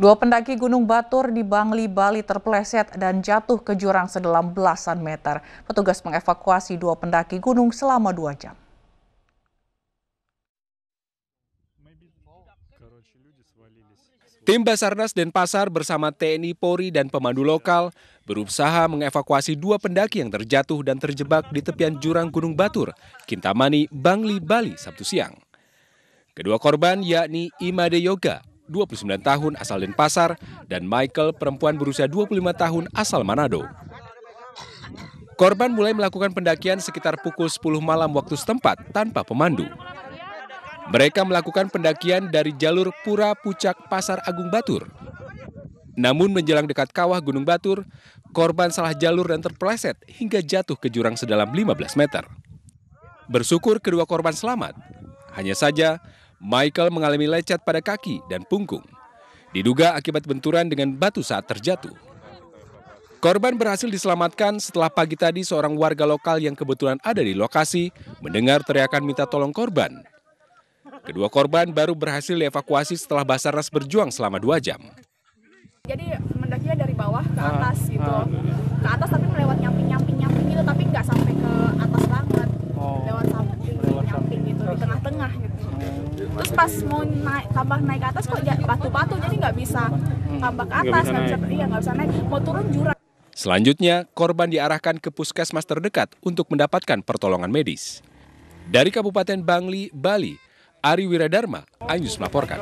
Dua pendaki Gunung Batur di Bangli, Bali terpleset dan jatuh ke jurang sedalam belasan meter. Petugas mengevakuasi dua pendaki gunung selama dua jam. Tim Basarnas Denpasar bersama TNI Polri dan pemandu lokal berusaha mengevakuasi dua pendaki yang terjatuh dan terjebak di tepian jurang Gunung Batur, Kintamani, Bangli, Bali, Sabtu siang. Kedua korban yakni Imade Yoga 29 tahun asal Denpasar, dan Michael, perempuan berusia 25 tahun asal Manado. Korban mulai melakukan pendakian sekitar pukul 10 malam waktu setempat tanpa pemandu. Mereka melakukan pendakian dari jalur Pura Pucak Pasar Agung Batur. Namun menjelang dekat kawah Gunung Batur, korban salah jalur dan terpeleset hingga jatuh ke jurang sedalam 15 meter. Bersyukur kedua korban selamat. Hanya saja Michael mengalami lecet pada kaki dan punggung. Diduga akibat benturan dengan batu saat terjatuh. Korban berhasil diselamatkan setelah pagi tadi seorang warga lokal yang kebetulan ada di lokasi mendengar teriakan minta tolong korban. Kedua korban baru berhasil dievakuasi setelah Basarnas berjuang selama dua jam. Jadi mendaki dari bawah ke ah, atas gitu. Ah. Gitu. Iya, Terus pas gitu. mau naik tambah naik ke atas kok batu-batu jadi nggak bisa hmm. tambah ke atas, nggak bisa, iya nggak bisa naik. Mau turun jurang. Selanjutnya, korban diarahkan ke puskesmas terdekat untuk mendapatkan pertolongan medis. Dari Kabupaten Bangli, Bali, Ari Wiradarma, Anyus melaporkan.